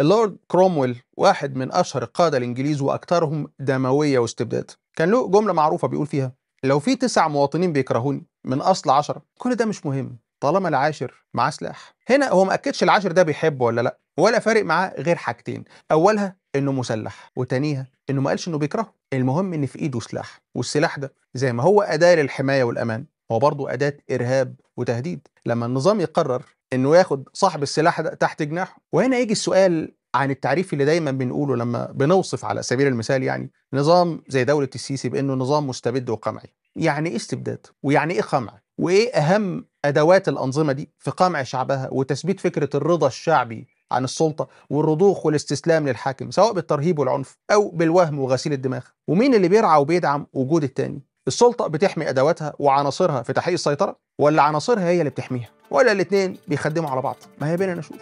اللورد كرومويل واحد من أشهر القادة الإنجليز وأكثرهم دموية واستبداد كان له جملة معروفة بيقول فيها لو في تسع مواطنين بيكرهوني من أصل عشرة كل ده مش مهم طالما العاشر معاه سلاح هنا هو ما أكدش العاشر ده بيحبه ولا لأ ولا فارق معاه غير حاجتين أولها إنه مسلح وتانيها إنه ما قالش إنه بيكرهه المهم إن في إيده سلاح والسلاح ده زي ما هو أداة للحماية والأمان هو برضه أداة إرهاب وتهديد لما النظام يقرر انه ياخد صاحب السلاح ده تحت جناحه وهنا يجي السؤال عن التعريف اللي دايما بنقوله لما بنوصف على سبيل المثال يعني نظام زي دولة السيسي بأنه نظام مستبد وقمعي يعني إيه استبداد ويعني إيه قمع وإيه أهم أدوات الأنظمة دي في قمع شعبها وتثبيت فكرة الرضا الشعبي عن السلطة والرضوخ والاستسلام للحاكم سواء بالترهيب والعنف أو بالوهم وغسيل الدماغ ومين اللي بيرعى وبيدعم وجود التاني السلطه بتحمي ادواتها وعناصرها في تحقيق السيطره ولا عناصرها هي اللي بتحميها ولا الاثنين بيخدموا على بعض ما هي بينا نشوف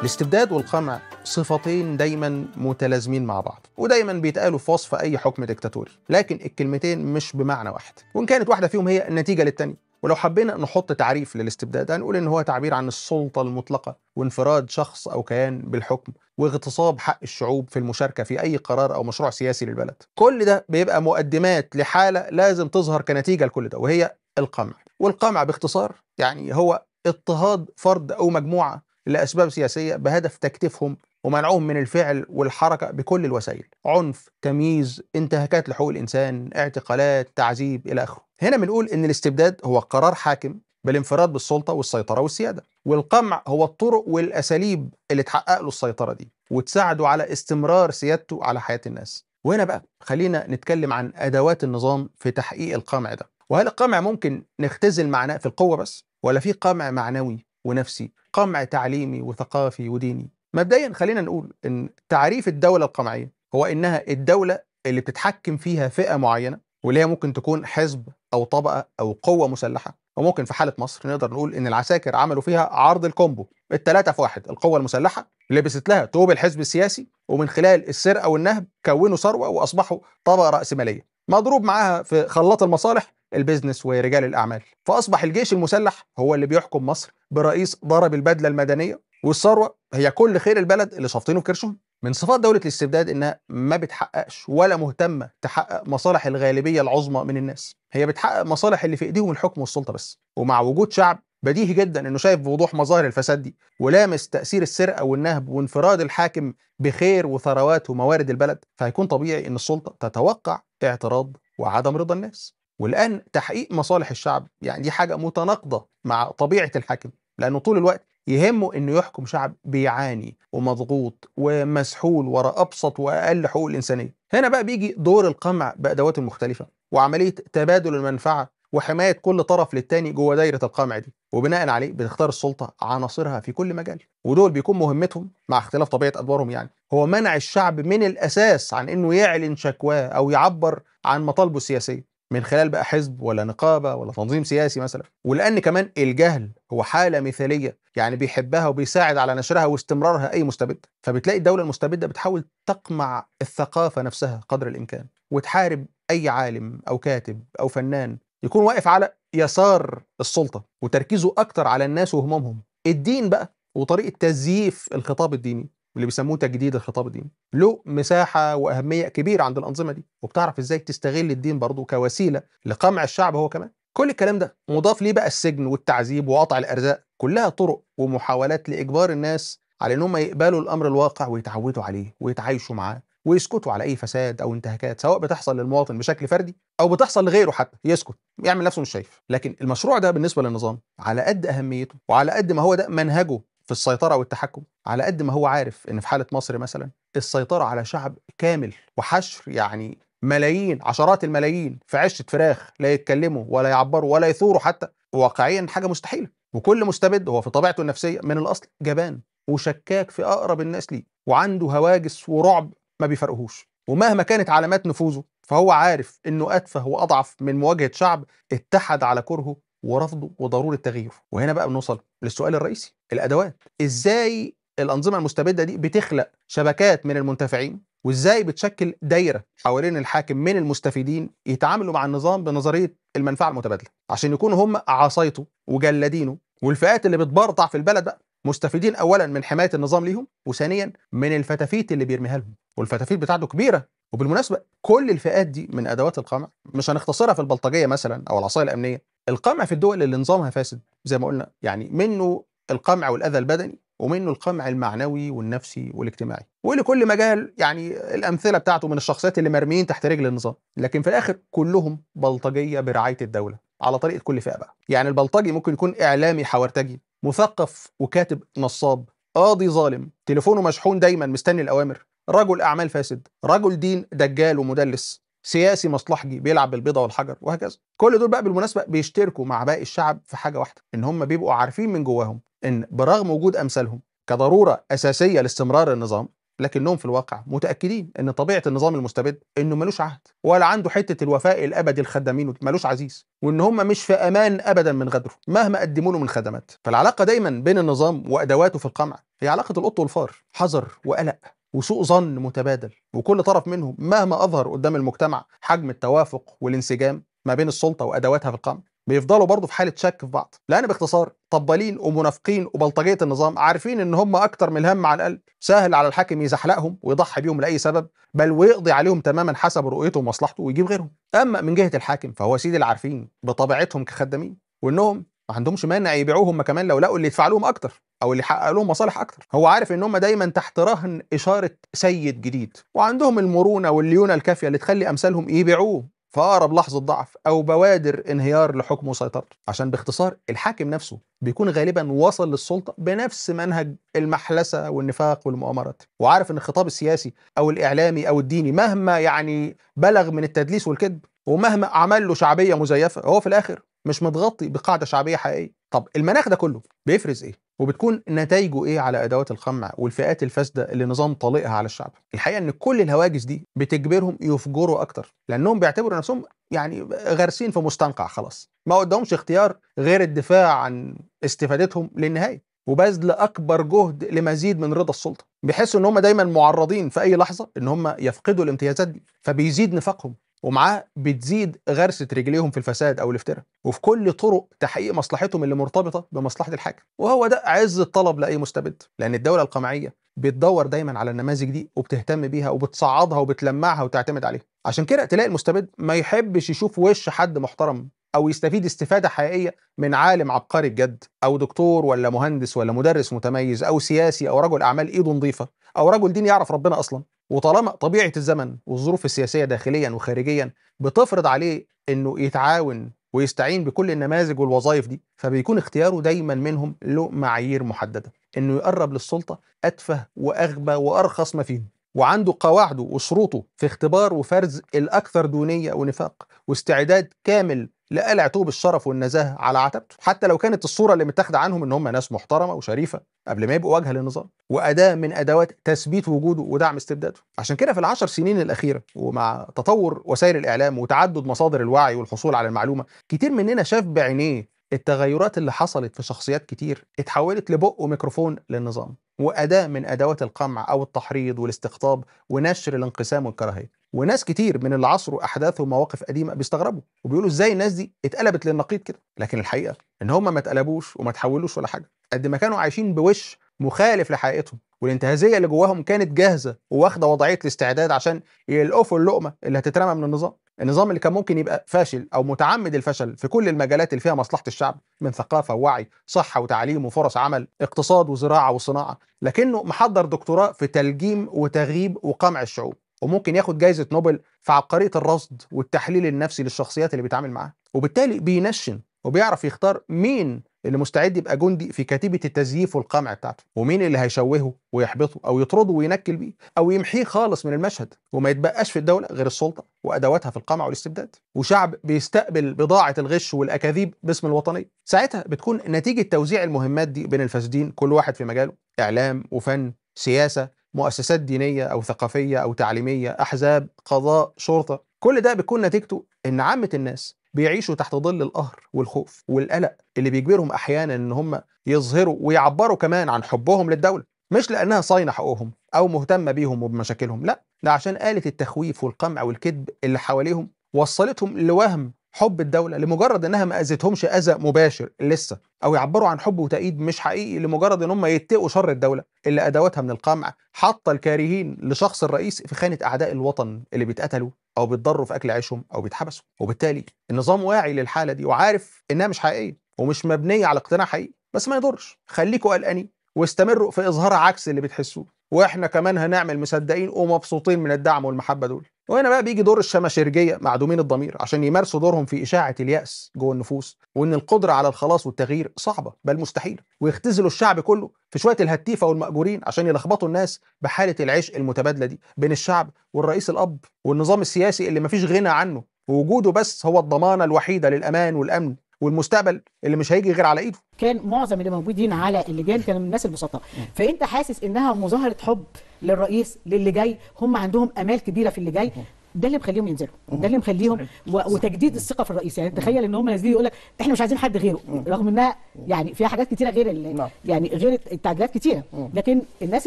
الاستبداد والقمع صفتين دايما متلازمين مع بعض ودايما بيتقالوا في وصف اي حكم ديكتاتوري لكن الكلمتين مش بمعنى واحد وان كانت واحده فيهم هي النتيجه للتانيه ولو حبينا نحط تعريف للاستبداد هنقول ان هو تعبير عن السلطه المطلقه وانفراد شخص او كيان بالحكم واغتصاب حق الشعوب في المشاركه في اي قرار او مشروع سياسي للبلد كل ده بيبقى مقدمات لحاله لازم تظهر كنتيجه لكل ده وهي القمع والقمع باختصار يعني هو اضطهاد فرد او مجموعه لاسباب سياسيه بهدف تكتيفهم ومنعهم من الفعل والحركة بكل الوسائل عنف تمييز انتهاكات لحقوق الإنسان اعتقالات تعذيب إلى آخره هنا بنقول إن الاستبداد هو قرار حاكم بالانفراد بالسلطة والسيطرة والسيادة والقمع هو الطرق والأساليب اللي تحقق له السيطرة دي وتساعده على استمرار سيادته على حياة الناس وهنا بقى خلينا نتكلم عن أدوات النظام في تحقيق القمع ده وهل القمع ممكن نختزل معناه في القوة بس ولا في قمع معنوي ونفسي قمع تعليمي وثقافي وديني مبدئيا خلينا نقول ان تعريف الدوله القمعيه هو انها الدوله اللي بتتحكم فيها فئه معينه واللي هي ممكن تكون حزب او طبقه او قوه مسلحه وممكن في حاله مصر نقدر نقول ان العساكر عملوا فيها عرض الكومبو الثلاثه في واحد القوه المسلحه لبست لها ثوب الحزب السياسي ومن خلال السرقه والنهب كونوا ثروه واصبحوا طبقه راسماليه مضروب معاها في خلاط المصالح البيزنس ورجال الأعمال فأصبح الجيش المسلح هو اللي بيحكم مصر برئيس ضرب البدلة المدنية والثروة هي كل خير البلد اللي شافطينه في كرشهم من صفات دولة الاستبداد إنها ما بتحققش ولا مهتمة تحقق مصالح الغالبية العظمى من الناس هي بتحقق مصالح اللي في إيديهم الحكم والسلطة بس ومع وجود شعب بديهي جدا انه شايف بوضوح مظاهر الفساد دي ولامس تاثير السرقه والنهب وانفراد الحاكم بخير وثروات وموارد البلد فهيكون طبيعي ان السلطه تتوقع اعتراض وعدم رضا الناس والآن تحقيق مصالح الشعب يعني دي حاجة متناقضة مع طبيعة الحاكم لأنه طول الوقت يهمه انه يحكم شعب بيعاني ومضغوط ومسحول وراء ابسط واقل حقوق الانسانيه. هنا بقى بيجي دور القمع بادواته المختلفه وعمليه تبادل المنفعه وحمايه كل طرف للتاني جوه دايره القمع دي، وبناء عليه بتختار السلطه عناصرها في كل مجال، ودول بيكون مهمتهم مع اختلاف طبيعه ادوارهم يعني، هو منع الشعب من الاساس عن انه يعلن شكواه او يعبر عن مطالبه السياسيه، من خلال بقى حزب ولا نقابه ولا تنظيم سياسي مثلا ولان كمان الجهل هو حاله مثاليه يعني بيحبها وبيساعد على نشرها واستمرارها اي مستبد فبتلاقي الدوله المستبده بتحاول تقمع الثقافه نفسها قدر الامكان وتحارب اي عالم او كاتب او فنان يكون واقف على يسار السلطه وتركيزه اكتر على الناس وهمومهم الدين بقى وطريقه تزييف الخطاب الديني اللي بيسموه تجديد الخطاب الديني له مساحه واهميه كبيره عند الانظمه دي وبتعرف ازاي تستغل الدين برضه كوسيله لقمع الشعب هو كمان كل الكلام ده مضاف ليه بقى السجن والتعذيب وقطع الارزاق كلها طرق ومحاولات لاجبار الناس على ان هم يقبلوا الامر الواقع ويتعودوا عليه ويتعايشوا معاه ويسكتوا على اي فساد او انتهاكات سواء بتحصل للمواطن بشكل فردي او بتحصل لغيره حتى يسكت يعمل نفسه مش شايف لكن المشروع ده بالنسبه للنظام على قد اهميته وعلى قد ما هو ده منهجه في السيطره والتحكم على قد ما هو عارف ان في حاله مصر مثلا السيطره على شعب كامل وحشر يعني ملايين عشرات الملايين في عشه فراخ لا يتكلموا ولا يعبروا ولا يثوروا حتى واقعيا حاجه مستحيله وكل مستبد هو في طبيعته النفسيه من الاصل جبان وشكاك في اقرب الناس ليه وعنده هواجس ورعب ما بيفرقهوش ومهما كانت علامات نفوذه فهو عارف انه اتفه واضعف من مواجهه شعب اتحد على كرهه ورفضه وضروره تغييره وهنا بقى بنوصل للسؤال الرئيسي الادوات ازاي الانظمه المستبده دي بتخلق شبكات من المنتفعين وازاي بتشكل دايره حوالين الحاكم من المستفيدين يتعاملوا مع النظام بنظريه المنفعه المتبادله عشان يكونوا هم عصايته وجلادينه والفئات اللي بتبرطع في البلد بقى مستفيدين اولا من حمايه النظام ليهم وثانيا من الفتافيت اللي بيرميها لهم والفتافيت بتاعته كبيره وبالمناسبه كل الفئات دي من ادوات القمع مش هنختصرها في البلطجيه مثلا او العصايه الامنيه القمع في الدول اللي نظامها فاسد زي ما قلنا يعني منه القمع والأذى البدني ومنه القمع المعنوي والنفسي والاجتماعي ولكل مجال يعني الأمثلة بتاعته من الشخصيات اللي مرميين تحت رجل النظام لكن في الآخر كلهم بلطجية برعاية الدولة على طريقة كل فئة بقى يعني البلطجي ممكن يكون إعلامي حورتجي مثقف وكاتب نصاب قاضي ظالم تليفونه مشحون دايما مستني الأوامر رجل أعمال فاسد رجل دين دجال ومدلس سياسي مصلحجي بيلعب بالبيضه والحجر وهكذا كل دول بقى بالمناسبه بيشتركوا مع باقي الشعب في حاجه واحده ان هم بيبقوا عارفين من جواهم ان برغم وجود امثالهم كضروره اساسيه لاستمرار النظام لكنهم في الواقع متاكدين ان طبيعه النظام المستبد انه ملوش عهد ولا عنده حته الوفاء الابدي لخدامين ملوش عزيز وان هم مش في امان ابدا من غدره مهما قدموا له من خدمات فالعلاقه دايما بين النظام وادواته في القمع هي علاقه القط والفار حذر وقلق وسوء ظن متبادل وكل طرف منهم مهما اظهر قدام المجتمع حجم التوافق والانسجام ما بين السلطه وادواتها في القمع بيفضلوا برضه في حاله شك في بعض لان باختصار طبالين ومنافقين وبلطجيه النظام عارفين ان هم اكتر من الهم على القلب سهل على الحاكم يزحلقهم ويضحي بيهم لاي سبب بل ويقضي عليهم تماما حسب رؤيته ومصلحته ويجيب غيرهم اما من جهه الحاكم فهو سيد العارفين بطبيعتهم كخدامين وانهم ما عندهمش مانع يبيعوهم كمان لو لقوا اللي يدفع لهم اكتر او اللي يحقق لهم مصالح اكتر هو عارف ان هم دايما تحت رهن اشاره سيد جديد وعندهم المرونه والليونه الكافيه اللي تخلي امثالهم يبيعوه في اقرب لحظه ضعف او بوادر انهيار لحكمه وسيطرته عشان باختصار الحاكم نفسه بيكون غالبا وصل للسلطه بنفس منهج المحلسه والنفاق والمؤامرات وعارف ان الخطاب السياسي او الاعلامي او الديني مهما يعني بلغ من التدليس والكذب ومهما عمل له شعبيه مزيفه هو في الاخر مش متغطي بقاعده شعبيه حقيقيه طب المناخ ده كله بيفرز ايه وبتكون نتائجه ايه على ادوات القمع والفئات الفاسده اللي نظام طالقها على الشعب الحقيقه ان كل الهواجس دي بتجبرهم يفجروا اكتر لانهم بيعتبروا نفسهم يعني غارسين في مستنقع خلاص ما قدامهمش اختيار غير الدفاع عن استفادتهم للنهايه وبذل اكبر جهد لمزيد من رضا السلطه بيحسوا ان هم دايما معرضين في اي لحظه ان هم يفقدوا الامتيازات دي فبيزيد نفاقهم ومعاه بتزيد غرسه رجليهم في الفساد او الافتراء وفي كل طرق تحقيق مصلحتهم اللي مرتبطه بمصلحه الحاكم وهو ده عز الطلب لاي مستبد لان الدوله القمعيه بتدور دايما على النماذج دي وبتهتم بيها وبتصعدها وبتلمعها وتعتمد عليها عشان كده تلاقي المستبد ما يحبش يشوف وش حد محترم او يستفيد استفاده حقيقيه من عالم عبقري بجد او دكتور ولا مهندس ولا مدرس متميز او سياسي او رجل اعمال ايده نظيفه او رجل دين يعرف ربنا اصلا وطالما طبيعه الزمن والظروف السياسيه داخليا وخارجيا بتفرض عليه انه يتعاون ويستعين بكل النماذج والوظائف دي فبيكون اختياره دايما منهم له معايير محدده انه يقرب للسلطه اتفه واغبى وارخص ما فيهم وعنده قواعده وشروطه في اختبار وفرز الاكثر دونيه ونفاق واستعداد كامل لقى توب الشرف والنزاهه على عتبته حتى لو كانت الصوره اللي متاخده عنهم ان هم ناس محترمه وشريفه قبل ما يبقوا واجهه للنظام واداه من ادوات تثبيت وجوده ودعم استبداده عشان كده في العشر سنين الاخيره ومع تطور وسائل الاعلام وتعدد مصادر الوعي والحصول على المعلومه كتير مننا شاف بعينيه التغيرات اللي حصلت في شخصيات كتير اتحولت لبق وميكروفون للنظام وأداة من أدوات القمع أو التحريض والاستقطاب ونشر الانقسام والكراهية وناس كتير من اللي عصروا احداث ومواقف قديمه بيستغربوا وبيقولوا ازاي الناس دي اتقلبت للنقيض كده لكن الحقيقه ان هم ما اتقلبوش وما تحولوش ولا حاجه قد ما كانوا عايشين بوش مخالف لحقيقتهم والانتهازيه اللي جواهم كانت جاهزه وواخده وضعيه الاستعداد عشان يلقفوا اللقمه اللي هتترمى من النظام النظام اللي كان ممكن يبقى فاشل او متعمد الفشل في كل المجالات اللي فيها مصلحه الشعب من ثقافه ووعي صحه وتعليم وفرص عمل اقتصاد وزراعه وصناعه لكنه محضر دكتوراه في تلجيم وتغييب وقمع الشعوب وممكن ياخد جائزه نوبل في عبقريه الرصد والتحليل النفسي للشخصيات اللي بيتعامل معاها وبالتالي بينشن وبيعرف يختار مين اللي مستعد يبقى جندي في كتيبه التزييف والقمع بتاعته ومين اللي هيشوهه ويحبطه او يطرده وينكل بيه او يمحيه خالص من المشهد وما يتبقاش في الدوله غير السلطه وادواتها في القمع والاستبداد وشعب بيستقبل بضاعه الغش والاكاذيب باسم الوطنيه ساعتها بتكون نتيجه توزيع المهمات دي بين الفاسدين كل واحد في مجاله اعلام وفن سياسه مؤسسات دينيه او ثقافيه او تعليميه احزاب قضاء شرطه كل ده بيكون نتيجته ان عامه الناس بيعيشوا تحت ظل القهر والخوف والقلق اللي بيجبرهم احيانا ان هم يظهروا ويعبروا كمان عن حبهم للدوله مش لانها صاينه حقوقهم او مهتمه بيهم وبمشاكلهم لا ده عشان آلة التخويف والقمع والكذب اللي حواليهم وصلتهم لوهم حب الدوله لمجرد انها ما اذتهمش اذى مباشر لسه او يعبروا عن حب وتأييد مش حقيقي لمجرد ان هم يتقوا شر الدوله اللي ادواتها من القمع حاطه الكارهين لشخص الرئيس في خانه اعداء الوطن اللي بيتقتلوا او بيتضروا في اكل عيشهم او بيتحبسوا وبالتالي النظام واعي للحاله دي وعارف انها مش حقيقيه ومش مبنيه على اقتناع حقيقي بس ما يضرش خليكوا قلقانين واستمروا في اظهار عكس اللي بتحسوه واحنا كمان هنعمل مصدقين ومبسوطين من الدعم والمحبه دول وهنا بقى بيجي دور الشماشرجيه معدومين الضمير عشان يمارسوا دورهم في اشاعه الياس جوه النفوس وان القدره على الخلاص والتغيير صعبه بل مستحيله ويختزلوا الشعب كله في شويه الهتيفه والماجورين عشان يلخبطوا الناس بحاله العشق المتبادله دي بين الشعب والرئيس الاب والنظام السياسي اللي مفيش غنى عنه ووجوده بس هو الضمانه الوحيده للامان والامن والمستقبل اللي مش هيجي غير على ايده كان معظم اللي موجودين على اللجان كانوا من الناس البسطاء فانت حاسس انها مظاهره حب للرئيس للي جاي هم عندهم امال كبيره في اللي جاي ده اللي مخليهم ينزلوا ده اللي مخليهم وتجديد الثقه في الرئيس يعني تخيل ان هم نازلين يقول لك احنا مش عايزين حد غيره رغم انها يعني فيها حاجات كتيره غير نعم. يعني غير التعديلات كتيره لكن الناس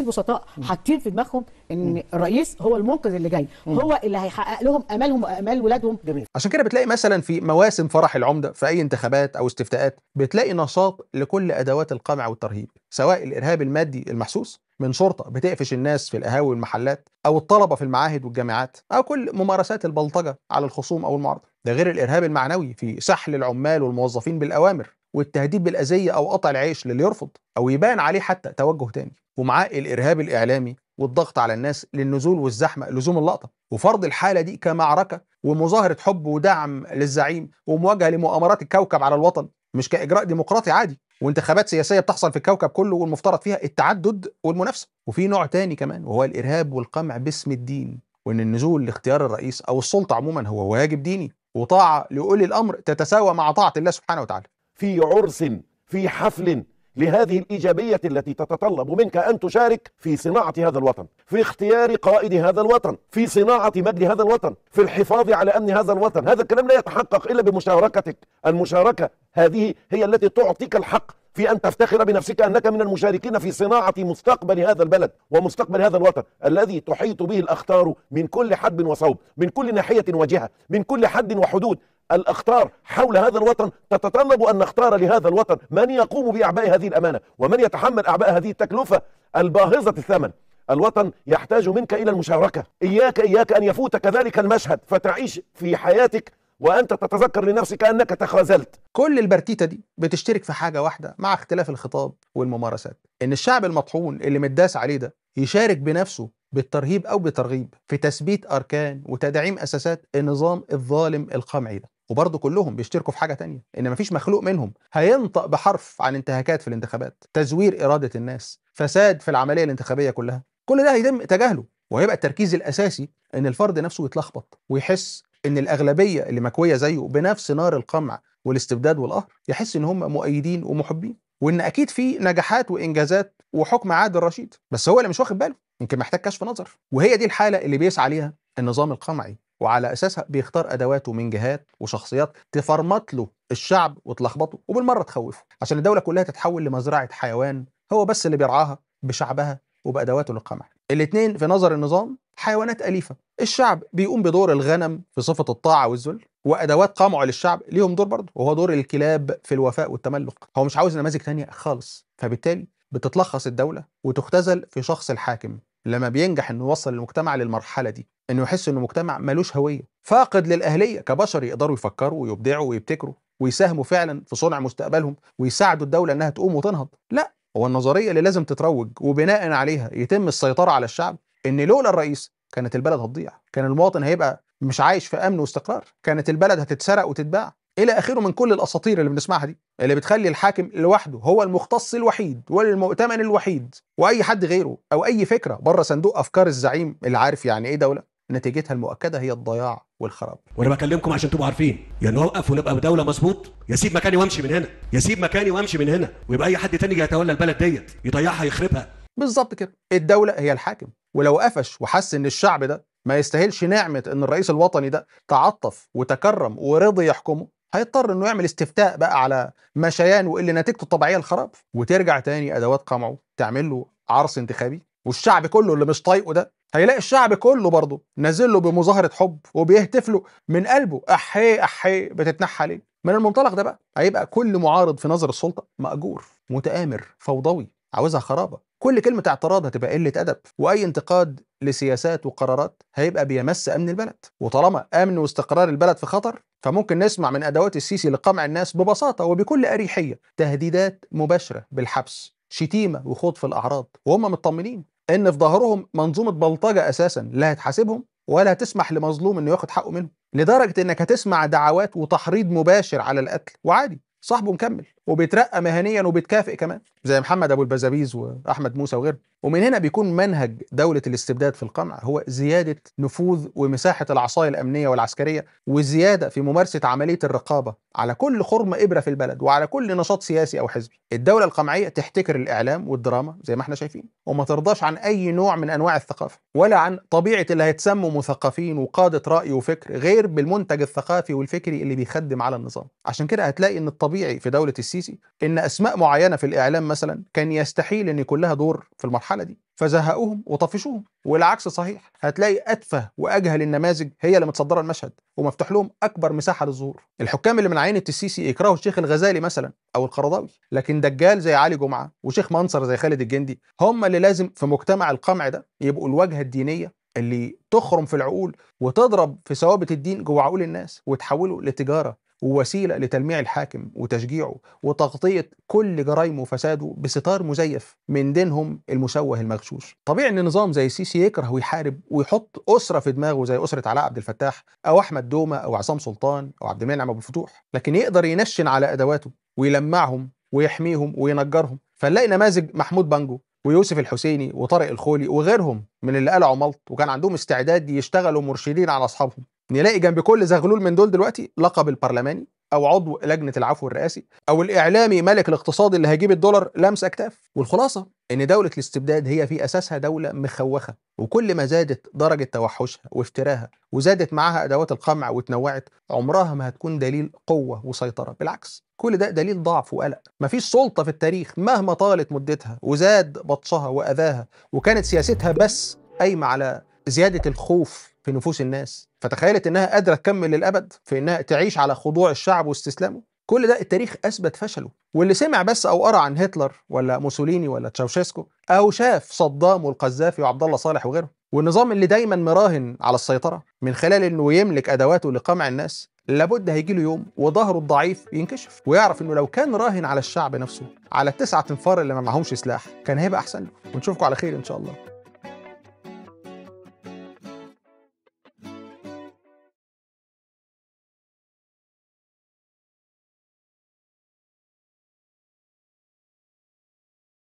البسطاء حاطين في دماغهم ان الرئيس هو المنقذ اللي جاي هو اللي هيحقق لهم امالهم وامال ولادهم جميل عشان كده بتلاقي مثلا في مواسم فرح العمده في اي انتخابات او استفتاءات بتلاقي نشاط لكل ادوات القمع والترهيب سواء الارهاب المادي المحسوس من شرطه بتقفش الناس في القهاوي والمحلات او الطلبه في المعاهد والجامعات او كل ممارسات البلطجه على الخصوم او المعارضه ده غير الارهاب المعنوي في سحل العمال والموظفين بالاوامر والتهديد بالاذيه او قطع العيش للي يرفض او يبان عليه حتى توجه تاني ومعاه الارهاب الاعلامي والضغط على الناس للنزول والزحمه لزوم اللقطه وفرض الحاله دي كمعركه ومظاهره حب ودعم للزعيم ومواجهه لمؤامرات الكوكب على الوطن مش كاجراء ديمقراطي عادي وانتخابات سياسيه بتحصل في الكوكب كله والمفترض فيها التعدد والمنافسه وفي نوع تاني كمان وهو الارهاب والقمع باسم الدين وان النزول لاختيار الرئيس او السلطه عموما هو واجب ديني وطاعه لاولي الامر تتساوى مع طاعه الله سبحانه وتعالى في عرس في حفل لهذه الإيجابية التي تتطلب منك أن تشارك في صناعة هذا الوطن في اختيار قائد هذا الوطن في صناعة مجد هذا الوطن في الحفاظ على أمن هذا الوطن هذا الكلام لا يتحقق إلا بمشاركتك المشاركة هذه هي التي تعطيك الحق في أن تفتخر بنفسك أنك من المشاركين في صناعة مستقبل هذا البلد ومستقبل هذا الوطن الذي تحيط به الأخطار من كل حدب وصوب من كل ناحية وجهة من كل حد وحدود الأخطار حول هذا الوطن تتطلب أن نختار لهذا الوطن من يقوم بأعباء هذه الأمانة ومن يتحمل أعباء هذه التكلفة الباهظة الثمن الوطن يحتاج منك إلى المشاركة إياك إياك أن يفوتك ذلك المشهد فتعيش في حياتك وأنت تتذكر لنفسك أنك تخاذلت كل البرتيتة دي بتشترك في حاجة واحدة مع اختلاف الخطاب والممارسات إن الشعب المطحون اللي متداس عليه ده يشارك بنفسه بالترهيب أو بترغيب في تثبيت أركان وتدعيم أساسات النظام الظالم القمعي ده وبرضه كلهم بيشتركوا في حاجه تانية ان مفيش مخلوق منهم هينطق بحرف عن انتهاكات في الانتخابات تزوير اراده الناس فساد في العمليه الانتخابيه كلها كل ده هيتم تجاهله وهيبقى التركيز الاساسي ان الفرد نفسه يتلخبط ويحس ان الاغلبيه اللي مكويه زيه بنفس نار القمع والاستبداد والقهر يحس ان هم مؤيدين ومحبين وان اكيد في نجاحات وانجازات وحكم عادل رشيد بس هو اللي مش واخد باله يمكن محتاج كشف نظر وهي دي الحاله اللي بيسعى ليها النظام القمعي وعلى اساسها بيختار ادواته من جهات وشخصيات تفرمط له الشعب وتلخبطه وبالمره تخوفه عشان الدوله كلها تتحول لمزرعه حيوان هو بس اللي بيرعاها بشعبها وبادواته للقمع الاثنين في نظر النظام حيوانات اليفه الشعب بيقوم بدور الغنم في صفه الطاعه والذل وادوات قمعه للشعب ليهم دور برضه وهو دور الكلاب في الوفاء والتملق هو مش عاوز نماذج ثانيه خالص فبالتالي بتتلخص الدوله وتختزل في شخص الحاكم لما بينجح انه يوصل المجتمع للمرحله دي انه يحس انه مجتمع ملوش هويه فاقد للاهليه كبشر يقدروا يفكروا ويبدعوا ويبتكروا ويساهموا فعلا في صنع مستقبلهم ويساعدوا الدوله انها تقوم وتنهض لا هو النظريه اللي لازم تتروج وبناء عليها يتم السيطره على الشعب ان لولا الرئيس كانت البلد هتضيع كان المواطن هيبقى مش عايش في امن واستقرار كانت البلد هتتسرق وتتباع الى اخره من كل الاساطير اللي بنسمعها دي اللي بتخلي الحاكم لوحده هو المختص الوحيد والمؤتمن الوحيد واي حد غيره او اي فكره بره صندوق افكار الزعيم اللي عارف يعني ايه دوله نتيجتها المؤكده هي الضياع والخراب وانا بكلمكم عشان تبقوا عارفين يعني نوقف ونبقى دوله مظبوط يسيب مكاني وامشي من هنا يسيب مكاني وامشي من هنا ويبقى اي حد تاني جاي يتولى البلد ديت يضيعها يخربها بالظبط كده الدوله هي الحاكم ولو قفش وحس ان الشعب ده ما يستاهلش نعمه ان الرئيس الوطني ده تعطف وتكرم ورضي يحكمه هيضطر انه يعمل استفتاء بقى على مشيان واللي نتيجته الطبيعيه الخراب وترجع تاني ادوات قمعه تعمل له عرس انتخابي والشعب كله اللي مش طايقه ده هيلاقي الشعب كله برضه نازل له بمظاهره حب وبيهتف له من قلبه احيه احيه بتتنحى ليه؟ من المنطلق ده بقى هيبقى كل معارض في نظر السلطه ماجور متآمر فوضوي عاوزها خرابه كل كلمة اعتراض هتبقى قلة أدب وأي انتقاد لسياسات وقرارات هيبقى بيمس أمن البلد وطالما أمن واستقرار البلد في خطر فممكن نسمع من ادوات السيسي لقمع الناس ببساطه وبكل اريحيه تهديدات مباشره بالحبس شتيمه وخوض في الاعراض وهم مطمنين ان في ظهرهم منظومه بلطجه اساسا لا هتحاسبهم ولا هتسمح لمظلوم انه ياخد حقه منهم لدرجه انك هتسمع دعوات وتحريض مباشر على القتل وعادي صاحبه مكمل وبيترقى مهنيا وبيتكافئ كمان زي محمد ابو البزابيز واحمد موسى وغيره ومن هنا بيكون منهج دوله الاستبداد في القمع هو زياده نفوذ ومساحه العصايه الامنيه والعسكريه وزياده في ممارسه عمليه الرقابه على كل خرم ابره في البلد وعلى كل نشاط سياسي او حزبي الدوله القمعيه تحتكر الاعلام والدراما زي ما احنا شايفين وما ترضاش عن اي نوع من انواع الثقافه ولا عن طبيعه اللي هيتسموا مثقفين وقاده راي وفكر غير بالمنتج الثقافي والفكري اللي بيخدم على النظام عشان كده هتلاقي ان الطبيعي في دوله السي السيسي ان اسماء معينه في الاعلام مثلا كان يستحيل ان يكون لها دور في المرحله دي فزهقوهم وطفشوهم والعكس صحيح هتلاقي اتفه واجهل النماذج هي اللي متصدره المشهد ومفتوح لهم اكبر مساحه للظهور الحكام اللي من عينه السيسي يكرهوا الشيخ الغزالي مثلا او القرضاوي لكن دجال زي علي جمعه وشيخ منصر زي خالد الجندي هم اللي لازم في مجتمع القمع ده يبقوا الواجهه الدينيه اللي تخرم في العقول وتضرب في ثوابت الدين جوه عقول الناس وتحوله لتجاره ووسيله لتلميع الحاكم وتشجيعه وتغطيه كل جرايمه وفساده بستار مزيف من دينهم المشوه المغشوش. طبيعي ان نظام زي السيسي يكره ويحارب ويحط اسره في دماغه زي اسره علاء عبد الفتاح او احمد دومه او عصام سلطان او عبد المنعم ابو الفتوح، لكن يقدر ينشن على ادواته ويلمعهم ويحميهم وينجرهم، فنلاقي نماذج محمود بانجو ويوسف الحسيني وطارق الخولي وغيرهم من اللي قلعوا ملط وكان عندهم استعداد يشتغلوا مرشدين على اصحابهم نلاقي جنب كل زغلول من دول دلوقتي لقب البرلماني او عضو لجنه العفو الرئاسي او الاعلامي ملك الاقتصاد اللي هيجيب الدولار لمس اكتاف والخلاصه ان دوله الاستبداد هي في اساسها دوله مخوخه وكل ما زادت درجه توحشها وافتراها وزادت معاها ادوات القمع وتنوعت عمرها ما هتكون دليل قوه وسيطره بالعكس كل ده دليل ضعف وقلق مفيش سلطه في التاريخ مهما طالت مدتها وزاد بطشها واذاها وكانت سياستها بس قايمه على زياده الخوف في نفوس الناس فتخيلت انها قادره تكمل للابد في انها تعيش على خضوع الشعب واستسلامه كل ده التاريخ اثبت فشله واللي سمع بس او قرا عن هتلر ولا موسوليني ولا تشاوشيسكو او شاف صدام والقذافي وعبد الله صالح وغيرهم والنظام اللي دايما مراهن على السيطره من خلال انه يملك ادواته لقمع الناس لابد هيجي له يوم وظهره الضعيف ينكشف ويعرف انه لو كان راهن على الشعب نفسه على التسعة انفار اللي ما معهمش سلاح كان هيبقى احسن له ونشوفكم على خير ان شاء الله